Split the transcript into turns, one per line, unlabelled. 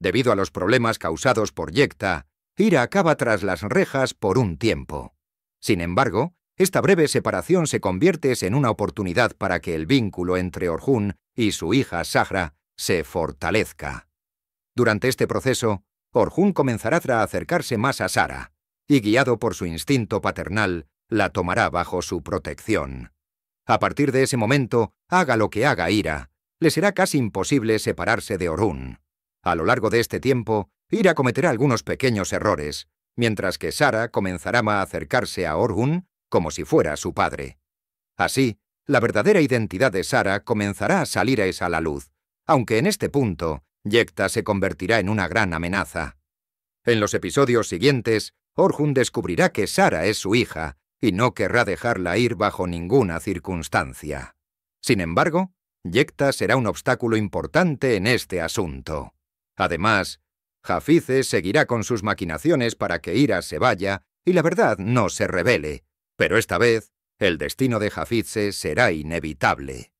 Debido a los problemas causados por Yekta, Ira acaba tras las rejas por un tiempo. Sin embargo, esta breve separación se convierte en una oportunidad para que el vínculo entre Orjun y su hija Sahra se fortalezca. Durante este proceso, Orjun comenzará a acercarse más a Sara, y guiado por su instinto paternal, la tomará bajo su protección. A partir de ese momento, haga lo que haga Ira, le será casi imposible separarse de Orun. A lo largo de este tiempo, Ira cometerá algunos pequeños errores, mientras que Sara comenzará a acercarse a Orhun como si fuera su padre. Así, la verdadera identidad de Sara comenzará a salir a la luz, aunque en este punto, Yecta se convertirá en una gran amenaza. En los episodios siguientes, Orhun descubrirá que Sara es su hija y no querrá dejarla ir bajo ninguna circunstancia. Sin embargo, Yecta será un obstáculo importante en este asunto. Además, Jafice seguirá con sus maquinaciones para que Ira se vaya y la verdad no se revele, pero esta vez el destino de Jafice será inevitable.